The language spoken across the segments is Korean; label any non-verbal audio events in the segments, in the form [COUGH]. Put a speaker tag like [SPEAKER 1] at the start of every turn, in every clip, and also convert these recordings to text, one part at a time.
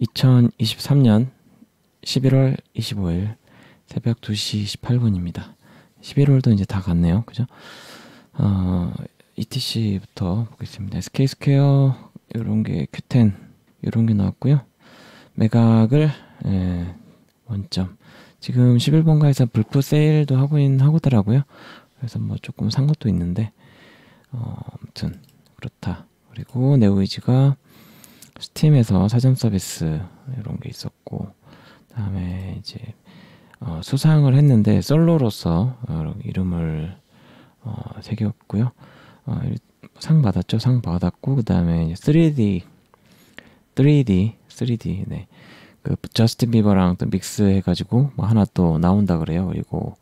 [SPEAKER 1] 2023년 11월 25일 새벽 2시 18분입니다. 11월도 이제 다 갔네요. 그죠? 어, ETC부터 보겠습니다. SK 스퀘어 이런 게 Q10 이런 게 나왔고요. 매각을 예, 원점. 지금 11번가에서 불프 세일도 하고인 하고더라고요. 그래서 뭐 조금 산 것도 있는데 어, 아무튼 그렇다. 그리고 네오이즈가 스팀에서 사전 서비스 이런 게 있었고 그 다음에 이제 어, 수상을 했는데 솔로로서 어, 이름을 어, 새겼고요. 어, 상 받았죠. 상 받았고 그 다음에 이제 3D, 3D, 3D 네. 그 저스틴 비버랑 또 믹스 해가지고 뭐 하나 또 나온다 그래요. 그리고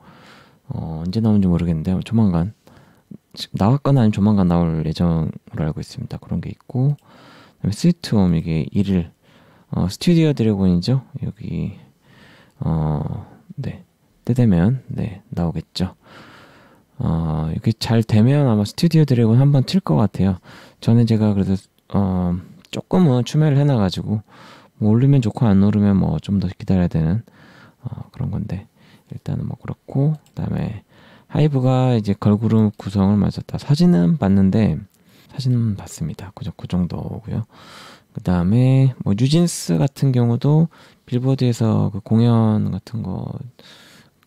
[SPEAKER 1] 어, 언제 나온지 모르겠는데 조만간 나왔거나 아니면 조만간 나올 예정으로 알고 있습니다. 그런 게 있고 스위트홈 이게 일을 어, 스튜디오 드래곤이죠. 여기 어, 네. 때 되면 네, 나오겠죠. 어, 이렇게 잘 되면 아마 스튜디오 드래곤 한번 칠것 같아요. 전에 제가 그래도 어, 조금은 추매를 해놔 가지고 뭐 오르면 좋고 안 오르면 뭐 좀 더 기다려야 되는 어, 그런 건데 일단은 뭐 그렇고 그다음에 하이브가 이제 걸그룹 구성을 맞았다. 사진은 봤는데 사진 봤습니다. 그그 그 정도고요. 그 다음에 뭐 뉴진스 같은 경우도 빌보드에서 그 공연 같은 거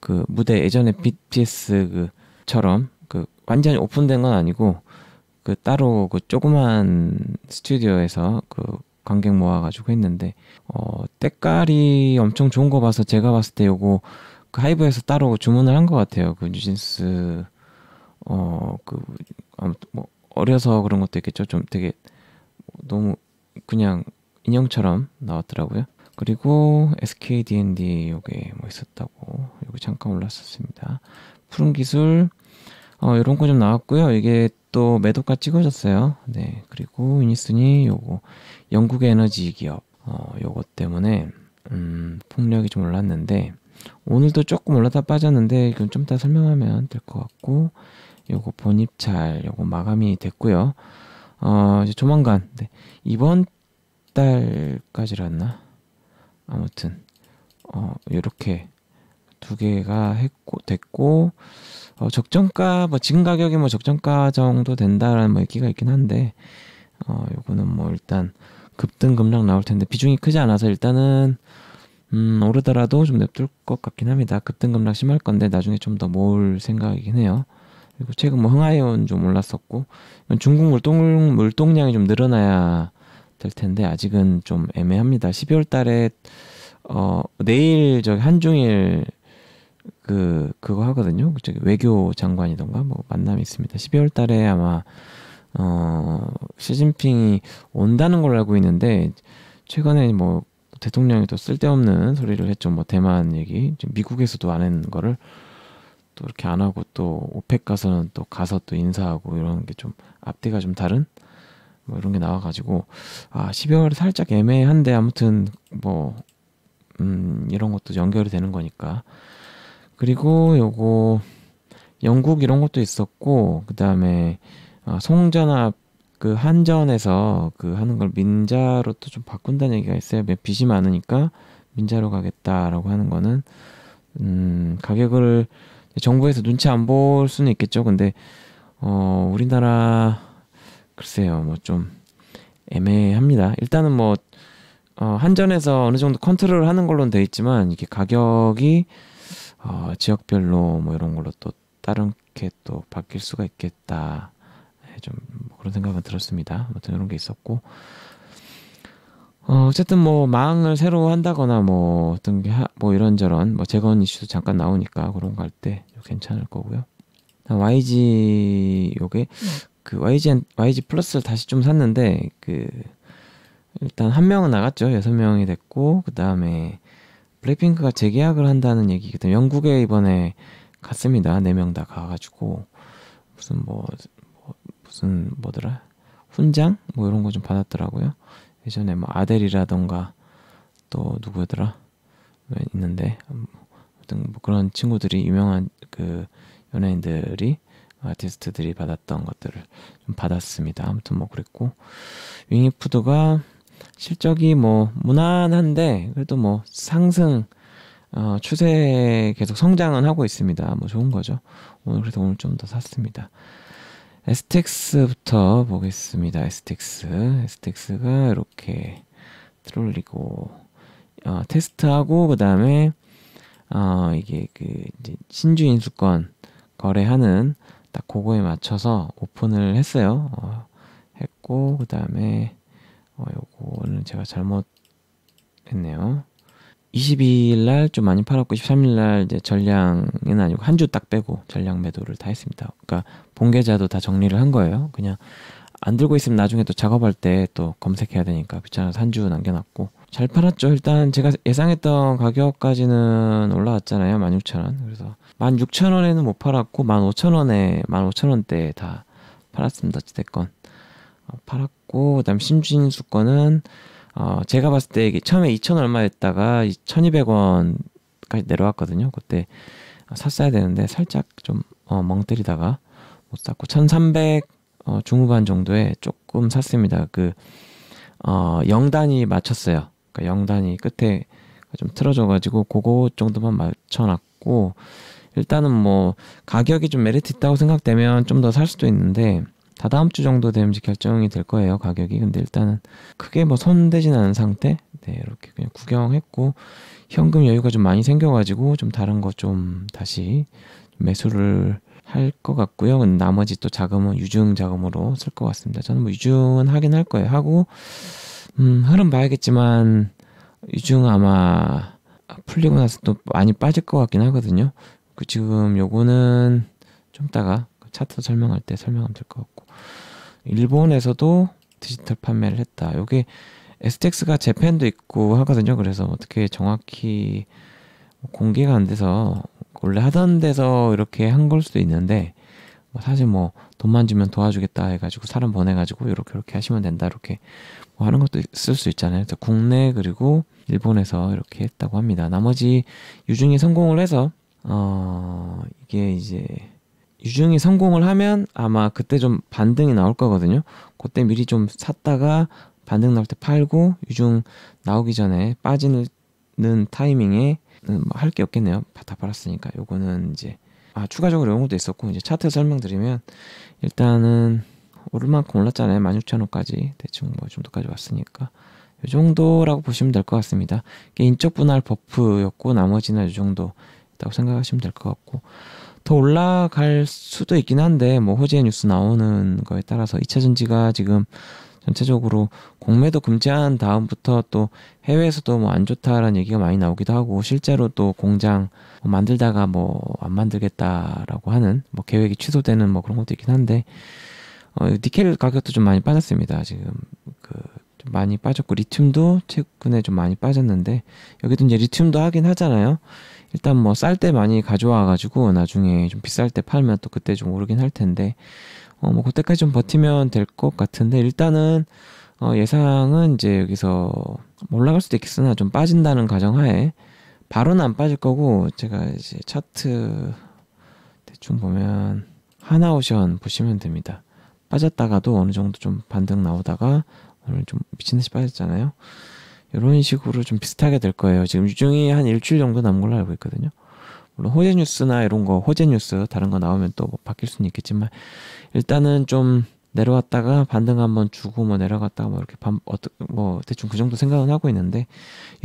[SPEAKER 1] 그 무대 예전에 BTS 그처럼 그 완전히 오픈된 건 아니고 그 따로 그 조그만 스튜디오에서 그 관객 모아가지고 했는데 어 때깔이 엄청 좋은 거 봐서 제가 봤을 때 요거 그 하이브에서 따로 주문을 한 것 같아요 그 뉴진스 어그 어려서 그런 것도 있겠죠. 좀 되게 너무 그냥 인형처럼 나왔더라고요. 그리고 SKDND 요게 뭐 있었다고 여기 잠깐 올랐었습니다. 푸른 기술 어, 이런 거 좀 나왔고요. 이게 또 매도가 찍어졌어요. 네 그리고 유니슨이 요거 영국의 에너지 기업 어, 요거 때문에 음, 폭력이 좀 올랐는데 오늘도 조금 올랐다 빠졌는데 이건 좀 이따 설명하면 될 것 같고 요거 본입 찰 요거 마감이 됐고요. 어 이제 조만간 네, 이번 달까지라나 아무튼 어요렇게두 개가 했고 됐고 어, 적정가 뭐 지금 가격이 뭐 적정가 정도 된다라는 뭐 얘기가 있긴 한데 어 요거는 뭐 일단 급등 급락 나올 텐데 비중이 크지 않아서 일단은 음, 오르더라도 좀 냅둘 것 같긴 합니다. 급등 급락 심할 건데 나중에 좀 더 모을 생각이긴 해요. 그리고 최근 뭐 흥하이온 좀 올랐었고 중국 물동 물동량이 좀 늘어나야 될 텐데 아직은 좀 애매합니다. 12월 달에 어 내일 저기 한중일 그 그거 하거든요. 저기 외교 장관이던가 뭐 만남이 있습니다. 12월 달에 아마 어 시진핑이 온다는 걸로 알고 있는데 최근에 뭐 대통령이 또 쓸데없는 소리를 했죠. 뭐 대만 얘기, 미국에서도 안 하는 거를 또 이렇게 안 하고 또 오펙 가서는 또 가서 또 인사하고 이런 게 좀 앞뒤가 좀 다른 뭐 이런 게 나와가지고 아 12월이 살짝 애매한데 아무튼 뭐 음, 이런 것도 연결이 되는 거니까 그리고 요거 영국 이런 것도 있었고 그 다음에 아, 송전합 그 한전에서 그 하는 걸 민자로 또 좀 바꾼다는 얘기가 있어요. 빚이 많으니까 민자로 가겠다라고 하는 거는 음 가격을 정부에서 눈치 안 볼 수는 있겠죠. 근데 어 우리나라 글쎄요 뭐 좀 애매합니다. 일단은 뭐 어, 한전에서 어느 정도 컨트롤 하는 걸로는 돼 있지만 이게 가격이 어, 지역별로 뭐 이런 걸로 또 다른 게 또 바뀔 수가 있겠다. 예, 좀 그런 생각은 들었습니다. 아무튼 이런 게 있었고 어, 쨌든뭐 망을 새로 한다거나 뭐 어떤 게 뭐 이런저런 뭐 재건 이슈도 잠깐 나오니까 그런 거 할 때 괜찮을 거고요. 아, YG 요게 네. 그 YG YG 플러스를 다시 좀 샀는데 그 일단 한 명은 나갔죠. 여섯 명이 됐고 그 다음에 블랙핑크가 재계약을 한다는 얘기기 때 영국에 이번에 갔습니다. 네 명 다 가가지고 무슨 뭐, 뭐 무슨 뭐더라 훈장 뭐 이런 거 좀 받았더라고요. 예전에 뭐 아델이라던가 또 누구더라 있는데 아무튼 뭐 그런 친구들이 유명한 그 연예인들이 아티스트들이 받았던 것들을 좀 받았습니다. 아무튼 뭐 그랬고 윙이푸드가 실적이 뭐 무난한데 그래도 뭐 상승 어, 추세에 계속 성장은 하고 있습니다. 뭐 좋은 거죠. 오늘 그래서 오늘 좀 더 샀습니다. STX부터 보겠습니다. STX. STX가 이렇게 들어리고 어, 테스트하고, 그 다음에, 어, 이게 그, 신주 인수권 거래하는 딱 그거에 맞춰서 오픈을 했어요. 어, 했고, 그 다음에, 어, 요거는 제가 잘못했네요. 22일 날 좀 많이 팔았고 13일 날 이제 전량은 아니고 한 주 딱 빼고 전량 매도를 다 했습니다. 그러니까 본계좌도 다 정리를 한 거예요. 그냥 안 들고 있으면 나중에 또 작업할 때 또 검색해야 되니까 귀찮아서 한 주 남겨놨고 잘 팔았죠. 일단 제가 예상했던 가격까지는 올라왔잖아요. 16,000원. 그래서 16,000원에는 못 팔았고 15,000원에 15,000원대에 다 팔았습니다. 어쨌됐건 어, 팔았고 그다음 심진수 권은 어, 제가 봤을 때 이게 처음에 2천 얼마였다가 1,200원까지 내려왔거든요. 그때 샀어야 되는데 살짝 좀 어, 멍 때리다가 못 샀고 1,300 어, 중후반 정도에 조금 샀습니다. 그 어, 0단이 맞췄어요. 그러니까 0단이 끝에 좀 틀어져가지고 그거 정도만 맞춰놨고 일단은 뭐 가격이 좀 메리트 있다고 생각되면 좀 더 살 수도 있는데 다다음 주 정도 되면 이제 결정이 될 거예요 가격이 근데 일단은 크게 뭐손대진 않은 상태 네 이렇게 그냥 구경했고 현금 여유가 좀 많이 생겨가지고 좀 다른 거 좀 다시 매수를 할 것 같고요 나머지 또 자금은 유증 자금으로 쓸 것 같습니다 저는 뭐 유증은 하긴 할 거예요 하고 음 흐름 봐야겠지만 유증 아마 풀리고 나서 또 많이 빠질 것 같긴 하거든요 그 지금 요거는 좀 따가 그 차트 설명할 때 설명하면 될 것 같고 일본에서도 디지털 판매를 했다. 여기 STX가 재팬도 있고 하거든요. 그래서 뭐 어떻게 정확히 뭐 공개가 안 돼서 원래 하던 데서 이렇게 한 걸 수도 있는데 뭐 사실 뭐 돈만 주면 도와주겠다 해가지고 사람 보내가지고 이렇게 이렇게 하시면 된다 이렇게 뭐 하는 것도 있을 수 있잖아요. 그래서 국내 그리고 일본에서 이렇게 했다고 합니다. 나머지 유중이 성공을 해서 어 이게 이제 유증이 성공을 하면 아마 그때 좀 반등이 나올 거거든요. 그때 미리 좀 샀다가 반등 나올 때 팔고 유증 나오기 전에 빠지는 타이밍에 음, 뭐 할 게 없겠네요. 다 팔았으니까 요거는 이제 아 추가적으로 이런 것도 있었고 이제 차트 설명드리면 일단은 오르 만큼 올랐잖아요. 16,000원까지 대충 뭐 정도까지 왔으니까 요 정도라고 보시면 될 것 같습니다. 인적 분할 버프였고 나머지는 요정도있다고 생각하시면 될 것 같고 더 올라갈 수도 있긴 한데 뭐호재 뉴스 나오는 거에 따라서 이차전지가 지금 전체적으로 공매도 금지한 다음부터 또 해외에서도 뭐 안 좋다라는 얘기가 많이 나오기도 하고 실제로 또 공장 뭐 만들다가 뭐 안 만들겠다라고 하는 뭐 계획이 취소되는 뭐 그런 것도 있긴 한데 어, 니켈 가격도 좀 많이 빠졌습니다. 지금 그좀 많이 빠졌고 리튬도 최근에 좀 많이 빠졌는데 여기도 이제 리튬도 하긴 하잖아요. 일단 뭐 쌀 때 많이 가져와 가지고 나중에 좀 비쌀 때 팔면 또 그때 좀 오르긴 할 텐데 어 뭐 그때까지 좀 버티면 될 것 같은데 일단은 어 예상은 이제 여기서 올라갈 수도 있겠으나 좀 빠진다는 가정하에 바로는 안 빠질 거고 제가 이제 차트 대충 보면 하나오션 보시면 됩니다. 빠졌다가도 어느 정도 좀 반등 나오다가 좀 미친듯이 빠졌잖아요. 이런 식으로 좀 비슷하게 될 거예요. 지금 유증이 한 일주일 정도 남은 걸로 알고 있거든요. 물론 호재 뉴스나 이런 거, 호재 뉴스 다른 거 나오면 또뭐 바뀔 수는 있겠지만 일단은 좀 내려왔다가 반등 한번 주고 뭐 내려갔다가 뭐 이렇게 반, 어뭐 대충 그 정도 생각은 하고 있는데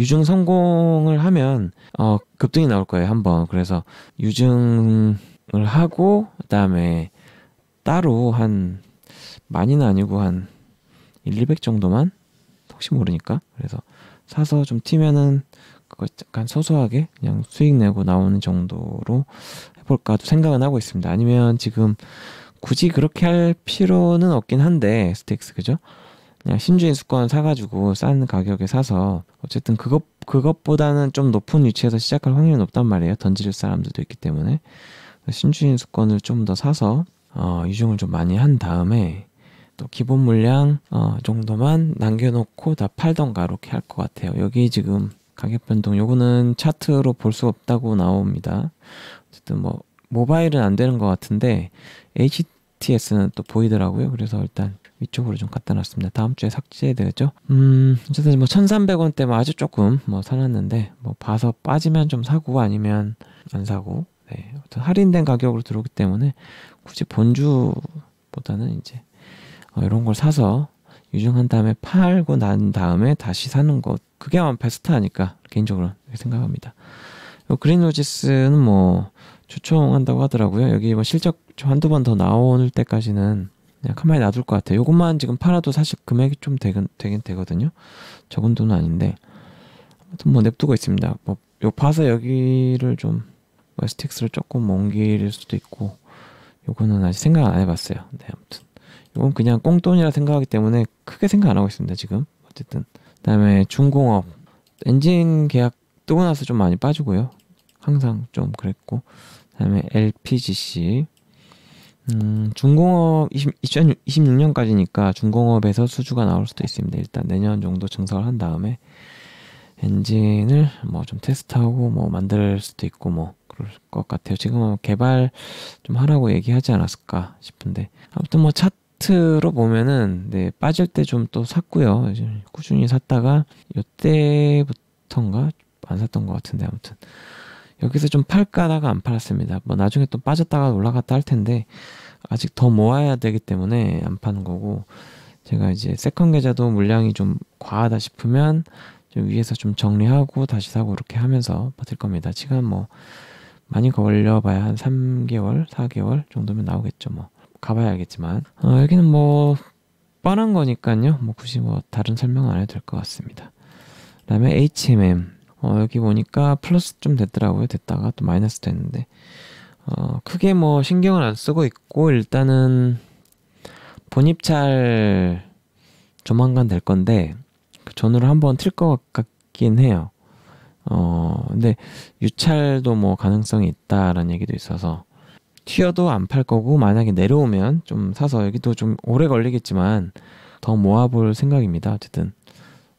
[SPEAKER 1] 유증 성공을 하면 어 급등이 나올 거예요 한번 그래서 유증을 하고 그다음에 따로 한 많이는 아니고 한 1, 200 정도만 혹시 모르니까 그래서 사서 좀 튀면은 그거 약간 소소하게 그냥 수익 내고 나오는 정도로 해볼까 생각은 하고 있습니다. 아니면 지금 굳이 그렇게 할 필요는 없긴 한데 스틱스 그죠? 그냥 신주인 수권 사가지고 싼 가격에 사서 어쨌든 그것 그것보다는 좀 높은 위치에서 시작할 확률이 높단 말이에요. 던질 사람들도 있기 때문에 신주인 수권을 좀 더 사서 어, 이중을좀 많이 한 다음에 또 기본 물량 어, 정도만 남겨놓고 다 팔던가 이렇게 할 것 같아요. 여기 지금 가격 변동 요거는 차트로 볼 수 없다고 나옵니다. 어쨌든 뭐 모바일은 안 되는 것 같은데 HTS는 또 보이더라고요. 그래서 일단 위쪽으로 좀 갖다 놨습니다. 다음 주에 삭제되죠. 해 음, 어쨌든 뭐 1,300원대 뭐 아주 조금 뭐 사놨는데 뭐 봐서 빠지면 좀 사고 아니면 안 사고. 네. 할인된 가격으로 들어오기 때문에 굳이 본주보다는 이제 어, 이런 걸 사서 유증한 다음에 팔고 난 다음에 다시 사는 것 그게 아마 베스트 아니까 개인적으로 생각합니다. 어, 그린 로지스는 뭐 추천한다고 하더라고요. 여기 뭐 실적 한두 번 더 나올 때까지는 그냥 가만히 놔둘 것 같아요. 요것만 지금 팔아도 사실 금액이 좀 되긴, 되긴 되거든요. 적은 돈은 아닌데 아무튼 뭐 냅두고 있습니다. 뭐요 파서 여기를 좀 웨스틱스를 뭐 조금 옮길 수도 있고 요거는 아직 생각 안 해봤어요. 네 아무튼 이건 그냥 꽁돈이라 생각하기 때문에 크게 생각 안 하고 있습니다 지금 어쨌든 그다음에 중공업 엔진 계약 뜨고 나서 좀 많이 빠지고요 항상 좀 그랬고 그다음에 LPGC 음, 중공업 20, 2026년까지니까 중공업에서 수주가 나올 수도 있습니다. 일단 내년 정도 증설을 한 다음에 엔진을 뭐 좀 테스트하고 뭐 만들 수도 있고 뭐 그럴 것 같아요. 지금 은 개발 좀 하라고 얘기하지 않았을까 싶은데 아무튼 뭐차 팟트로 보면은 네, 빠질 때 좀 또 샀고요. 꾸준히 샀다가 이때부터인가 안 샀던 것 같은데 아무튼 여기서 좀 팔까다가 안 팔았습니다. 뭐 나중에 또 빠졌다가 올라갔다 할 텐데 아직 더 모아야 되기 때문에 안 파는 거고 제가 이제 세컨 계좌도 물량이 좀 과하다 싶으면 좀 위에서 좀 정리하고 다시 사고 이렇게 하면서 버틸 겁니다. 시간 뭐 많이 걸려봐야 한 3개월, 4개월 정도면 나오겠죠 뭐. 가봐야 알겠지만 어, 여기는 뭐 뻔한 거니까요. 뭐 굳이 뭐 다른 설명 안 해도 될 것 같습니다. 그다음에 HMM 어, 여기 보니까 플러스 좀 됐더라고요. 됐다가 또 마이너스 됐는데 어, 크게 뭐 신경을 안 쓰고 있고 일단은 본입찰 조만간 될 건데 그 전후로 한번 틀 것 같긴 해요. 어 근데 유찰도 뭐 가능성이 있다라는 얘기도 있어서 튀어도 안 팔 거고 만약에 내려오면 좀 사서 여기도 좀 오래 걸리겠지만 더 모아볼 생각입니다. 어쨌든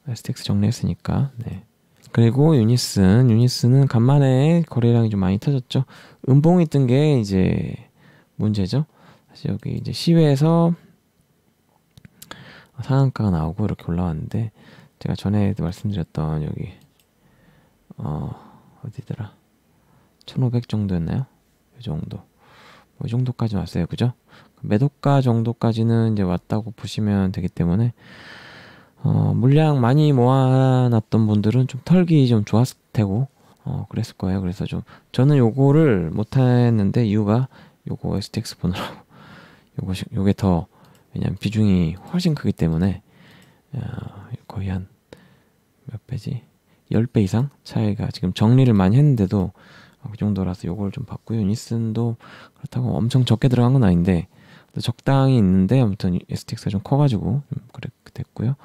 [SPEAKER 1] STX 정리했으니까. 네. 그리고 유니슨, 유니슨은 간만에 거래량이 좀 많이 터졌죠. 음봉이 뜬 게 이제 문제죠. 사실 여기 이제 시외에서 상한가가 나오고 이렇게 올라왔는데 제가 전에 말씀드렸던 여기 어 어디더라 1500 정도였나요? 이 정도 뭐 정도까지 왔어요. 그죠? 매도가 정도까지는 이제 왔다고 보시면 되기 때문에 어, 물량 많이 모아놨던 분들은 좀 털기 좀 좋았을 테고 어, 그랬을 거예요. 그래서 좀 저는 요거를 못했는데 이유가 요거 STX 보느라고 [LAUGHS] 요거 요게 더 왜냐면 비중이 훨씬 크기 때문에 어, 거의 한 몇 배지 10배 이상 차이가 지금 정리를 많이 했는데도 그 정도라서 요걸 좀 봤고요. 유니슨도 그렇다고 엄청 적게 들어간 건 아닌데 적당히 있는데 아무튼 STX가 좀 커가지고 좀 그렇게 됐고요.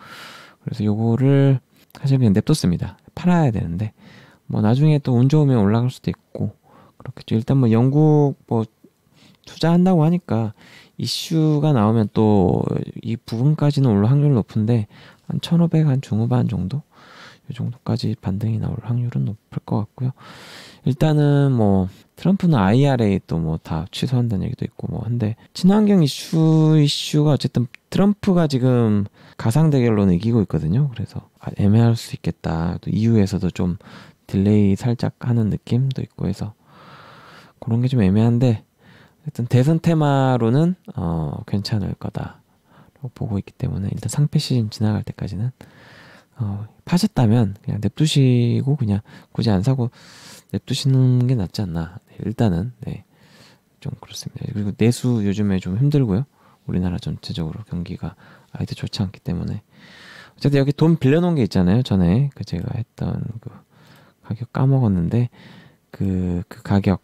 [SPEAKER 1] 그래서 요거를 사실 그냥 냅뒀습니다. 팔아야 되는데 뭐 나중에 또 운 좋으면 올라갈 수도 있고 그렇겠죠. 일단 뭐 영국 뭐 투자한다고 하니까 이슈가 나오면 또 이 부분까지는 올라 확률 높은데 한 1,500한 중후반 정도 이 정도까지 반등이 나올 확률은 높을 것 같고요. 일단은 뭐 트럼프는 IRA 또 뭐 다 취소한다는 얘기도 있고 뭐 근데 친환경 이슈 이슈가 어쨌든 트럼프가 지금 가상 대결로는 이기고 있거든요. 그래서 아, 애매할 수 있겠다. 또 EU에서도 좀 딜레이 살짝 하는 느낌도 있고 해서 그런 게 좀 애매한데 일단 대선 테마로는 어 괜찮을 거다. 보고 있기 때문에 일단 상패 시즌 지나갈 때까지는 어, 파셨다면 그냥 냅두시고 그냥 굳이 안 사고 냅두시는 게 낫지 않나. 네, 일단은 네. 좀 그렇습니다. 그리고 내수 요즘에 좀 힘들고요. 우리나라 전체적으로 경기가 아이들 좋지 않기 때문에 어쨌든 여기 돈 빌려놓은 게 있잖아요. 전에 그 제가 했던 그 가격 까먹었는데 그, 그 가격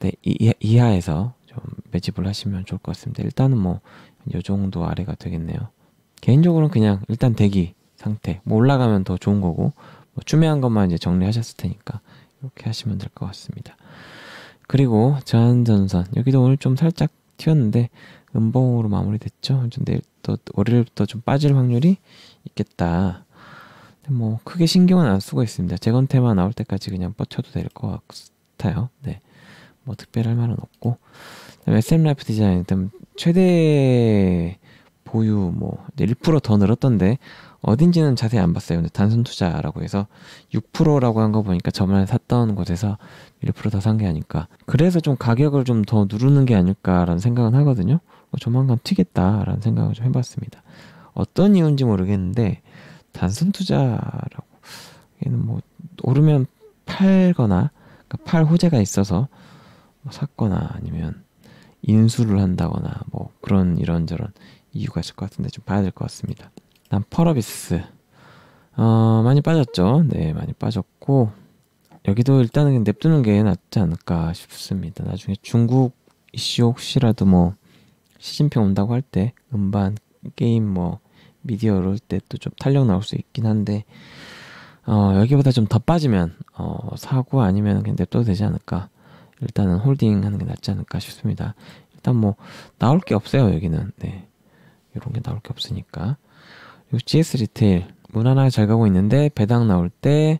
[SPEAKER 1] 네, 이, 하에서좀 매집을 하시면 좋을 것 같습니다. 일단은 뭐 요 정도 아래가 되겠네요. 개인적으로는 그냥 일단 대기 상태 뭐 올라가면 더 좋은 거고 뭐 추매한 것만 이제 정리하셨을 테니까 이렇게 하시면 될 것 같습니다. 그리고 저전선 여기도 오늘 좀 살짝 튀었는데 음봉으로 마무리됐죠. 좀 내일 또 월요일부터 좀 빠질 확률이 있겠다. 뭐 크게 신경은 안 쓰고 있습니다. 재건태만 나올 때까지 그냥 버텨도 될 것 같아요. 네, 뭐 특별할 말은 없고. 그다음에 SM 라이프 디자인 일단 최대 보유 뭐1%더 늘었던데 어딘지는 자세히 안 봤어요. 근데 단순 투자라고 해서 6%라고 한 거 보니까 저번에 샀던 곳에서 1%더 산 게 아닐까. 그래서 좀 가격을 좀 더 누르는 게 아닐까라는 생각은 하거든요. 어, 조만간 튀겠다라는 생각을 좀 해봤습니다. 어떤 이유인지 모르겠는데 단순 투자라고 얘는 뭐 오르면 팔거나 그러니까 팔 호재가 있어서 뭐 샀거나 아니면 인수를 한다거나 뭐 그런 이런저런 이유가 있을 것 같은데 좀 봐야 될 것 같습니다. 난음 펄어비스 어, 많이 빠졌죠 네 많이 빠졌고 여기도 일단은 냅두는 게 낫지 않을까 싶습니다 나중에 중국 이슈 혹시라도 뭐 시진핑 온다고 할 때 음반 게임 뭐 미디어 올때또 좀 탄력 나올 수 있긴 한데 어, 여기보다 좀 더 빠지면 어, 사고 아니면 그냥 냅둬도 되지 않을까 일단은 홀딩 하는 게 낫지 않을까 싶습니다 일단 뭐 나올 게 없어요 여기는 네 이런 게 나올 게 없으니까 GS 리테일 무난하게 잘 가고 있는데 배당 나올 때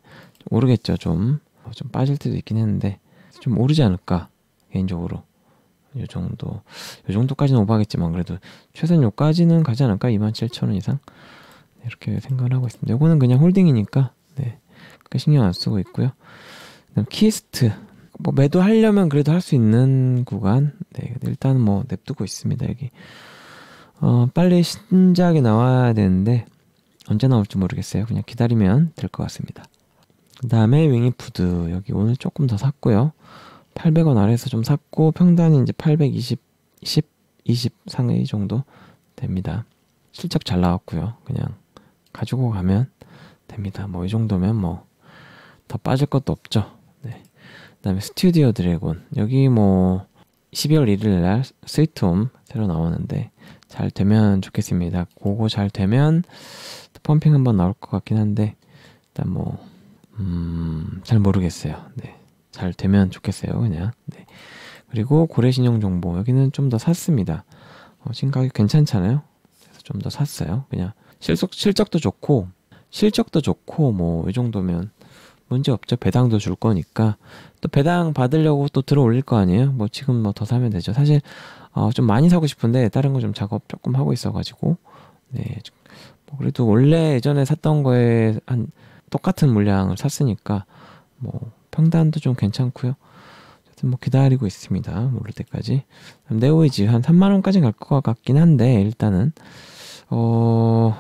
[SPEAKER 1] 오르겠죠 좀. 어, 좀 빠질 때도 있긴 했는데 좀 오르지 않을까 개인적으로 요 정도 요 정도까지는 오버하겠지만 그래도 최소한 요까지는 가지 않을까 27,000원 이상 네, 이렇게 생각을 하고 있습니다 요거는 그냥 홀딩이니까 네 그렇게 그러니까 신경 안 쓰고 있고요 그다음 키스트 뭐 매도하려면 그래도 할 수 있는 구간 네일단뭐 냅두고 있습니다 여기 어, 빨리 신작이 나와야 되는데 언제 나올지 모르겠어요. 그냥 기다리면 될 것 같습니다. 그 다음에 윙이푸드 여기 오늘 조금 더 샀고요. 800원 아래에서 좀 샀고 평단이 이제 820, 10, 20 상의 정도 됩니다. 실적 잘 나왔고요. 그냥 가지고 가면 됩니다. 뭐 이 정도면 뭐 더 빠질 것도 없죠. 네. 그다음에 스튜디오 드래곤 여기 뭐 12월 1일 날 스위트홈 새로 나오는데 잘 되면 좋겠습니다. 그거 잘 되면 펌핑 한번 나올 것 같긴 한데 일단 뭐 음, 잘 모르겠어요. 네. 잘 되면 좋겠어요, 그냥. 네. 그리고 고래신용 정보 여기는 좀 더 샀습니다. 어, 지금 가격 괜찮잖아요. 그래서 좀 더 샀어요. 그냥 실속 실적도 좋고 실적도 좋고 뭐 이 정도면 문제 없죠. 배당도 줄 거니까 또 배당 받으려고 또 들어 올릴 거 아니에요. 뭐 지금 뭐 더 사면 되죠. 사실 어, 좀 많이 사고 싶은데 다른 거 좀 작업 조금 하고 있어가지고 네. 뭐 그래도 원래 예전에 샀던 거에 한 똑같은 물량을 샀으니까 뭐 평단도 좀 괜찮고요. 어쨌든 뭐 기다리고 있습니다. 모를 때까지. 네오이지 한 3만 원까지 갈 것 같긴 한데 일단은 어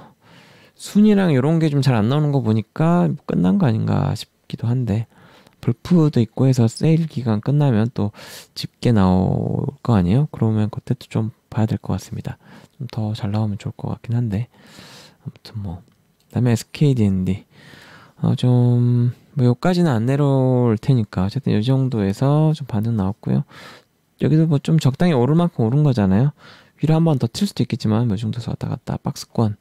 [SPEAKER 1] 순이랑 이런 게 좀 잘 안 나오는 거 보니까 끝난 거 아닌가 싶기도 한데 불프도 있고 해서 세일 기간 끝나면 또 집게 나올 거 아니에요? 그러면 그때도 좀 봐야 될 것 같습니다. 좀 더 잘 나오면 좋을 것 같긴 한데 아무튼 뭐그 다음에 SKDND 어, 좀, 뭐, 요까지는 안 내려올 테니까. 어쨌든 요 정도에서 좀 반등 나왔고요. 여기도 뭐 좀 적당히 오를 만큼 오른 거잖아요. 위로 한 번 더 튈 수도 있겠지만, 요 뭐 정도에서 왔다 갔다 박스권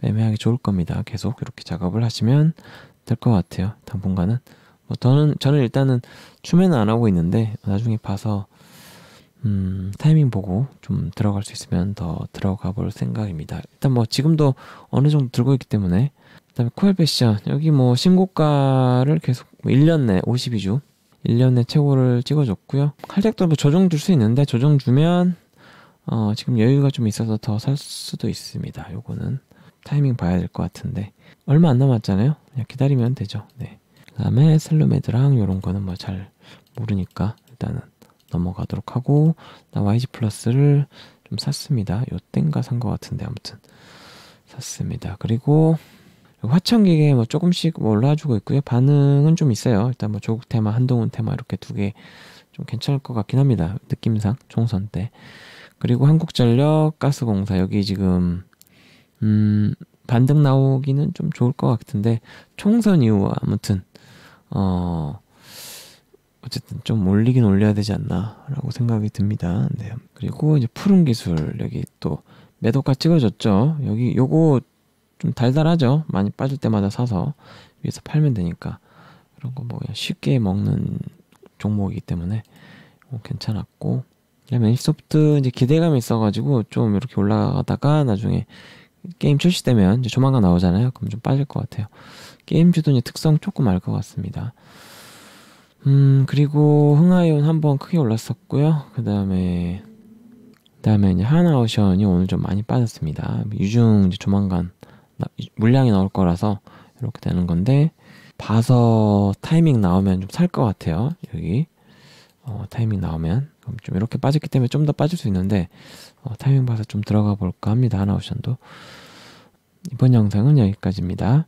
[SPEAKER 1] 매매하기 좋을 겁니다. 계속 이렇게 작업을 하시면 될 것 같아요. 당분간은. 뭐 저는 저는 일단은 춤에는안 하고 있는데 나중에 봐서 음, 타이밍 보고 좀 들어갈 수 있으면 더 들어가 볼 생각입니다. 일단 뭐 지금도 어느 정도 들고 있기 때문에 그다음에 코엘 패션 여기 뭐 신고가를 계속 1년 내 52주 1년 내 최고를 찍어줬고요. 칼택도뭐 조정 줄 수 있는데 조정 주면 어, 지금 여유가 좀 있어서 더 살 수도 있습니다. 요거는 타이밍 봐야 될 것 같은데 얼마 안 남았잖아요. 그냥 기다리면 되죠. 네. 그 다음에 슬로메드랑 이런 거는 뭐 잘 모르니까 일단은 넘어가도록 하고 나 YG 플러스를 좀 샀습니다. 요땐가 산 것 같은데 아무튼 샀습니다. 그리고 화천기계뭐 조금씩 뭐 올라주고 있고요. 반응은 좀 있어요. 일단 뭐 조국 테마, 한동훈 테마 이렇게 두 개 좀 괜찮을 것 같긴 합니다. 느낌상 총선 때. 그리고 한국전력, 가스공사 여기 지금 음 반등 나오기는 좀 좋을 것 같은데 총선 이후 아무튼 어, 어쨌든 좀 올리긴 올려야 되지 않나라고 생각이 듭니다. 네. 그리고 이제 푸른 기술 여기 또 매도가 찍어줬죠. 여기 요거 좀 달달하죠. 많이 빠질 때마다 사서 위에서 팔면 되니까 그런 거 뭐 쉽게 먹는 종목이기 때문에 어, 괜찮았고 그다음에 시소프트 이제 기대감이 있어가지고 좀 이렇게 올라가다가 나중에 게임 출시되면 이제 조만간 나오잖아요. 그럼 좀 빠질 것 같아요. 게임 주둔의 특성 조금 알 것 같습니다. 음 그리고 흥하이온 한번 크게 올랐었고요. 그 다음에 다음에 이제 하나오션이 오늘 좀 많이 빠졌습니다. 유중 이제 조만간 물량이 나올 거라서 이렇게 되는 건데 봐서 타이밍 나오면 좀 살 것 같아요. 여기 어, 타이밍 나오면 그럼 좀 이렇게 빠졌기 때문에 좀 더 빠질 수 있는데 어, 타이밍 봐서 좀 들어가 볼까 합니다. 하나오션도 이번 영상은 여기까지입니다.